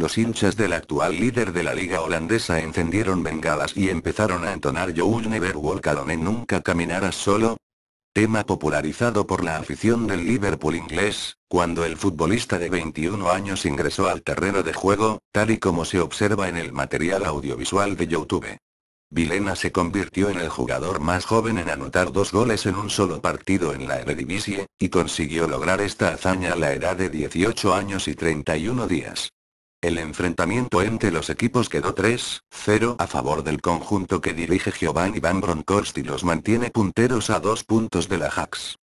Los hinchas del actual líder de la liga holandesa encendieron bengalas y empezaron a entonar yo Never Walk Alone Nunca Caminarás Solo, tema popularizado por la afición del Liverpool inglés, cuando el futbolista de 21 años ingresó al terreno de juego, tal y como se observa en el material audiovisual de YouTube. Vilena se convirtió en el jugador más joven en anotar dos goles en un solo partido en la Eredivisie, y consiguió lograr esta hazaña a la edad de 18 años y 31 días. El enfrentamiento entre los equipos quedó 3-0 a favor del conjunto que dirige Giovanni Van Bronckhorst y los mantiene punteros a dos puntos de la Hax.